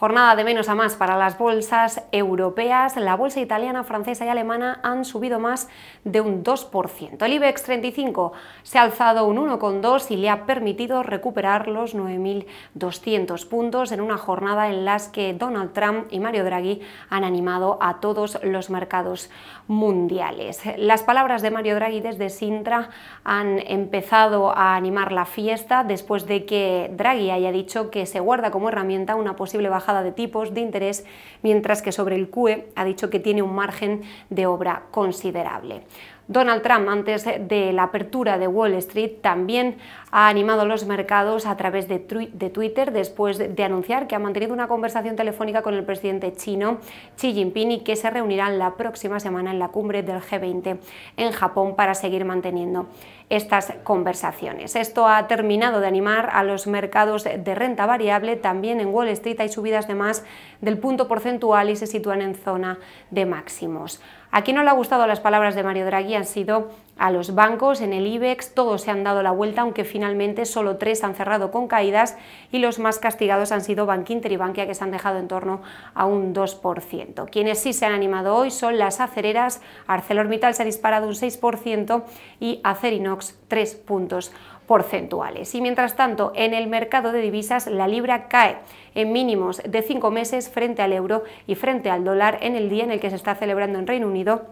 Jornada de menos a más para las bolsas europeas. La bolsa italiana, francesa y alemana han subido más de un 2%. El IBEX 35 se ha alzado un 1,2 y le ha permitido recuperar los 9.200 puntos en una jornada en las que Donald Trump y Mario Draghi han animado a todos los mercados mundiales. Las palabras de Mario Draghi desde Sintra han empezado a animar la fiesta después de que Draghi haya dicho que se guarda como herramienta una posible bajada de tipos de interés, mientras que sobre el QE ha dicho que tiene un margen de obra considerable. Donald Trump, antes de la apertura de Wall Street, también ha animado los mercados a través de, Twitter después de, de anunciar que ha mantenido una conversación telefónica con el presidente chino Xi Jinping y que se reunirán la próxima semana en la cumbre del G20 en Japón para seguir manteniendo estas conversaciones. Esto ha terminado de animar a los mercados de renta variable. También en Wall Street hay subidas de más del punto porcentual y se sitúan en zona de máximos. Aquí no le ha gustado las palabras de Mario Draghi han sido a los bancos, en el IBEX, todos se han dado la vuelta, aunque finalmente solo tres han cerrado con caídas y los más castigados han sido Inter y Bankia, que se han dejado en torno a un 2%. Quienes sí se han animado hoy son las acereras, ArcelorMittal se ha disparado un 6% y Acerinox 3 puntos porcentuales. Y mientras tanto, en el mercado de divisas, la libra cae en mínimos de cinco meses frente al euro y frente al dólar en el día en el que se está celebrando en Reino Unido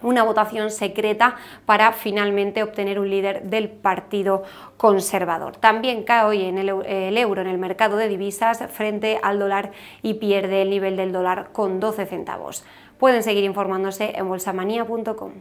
una votación secreta para finalmente obtener un líder del Partido Conservador. También cae hoy en el, euro en el mercado de divisas frente al dólar y pierde el nivel del dólar con 12 centavos. Pueden seguir informándose en bolsamanía.com.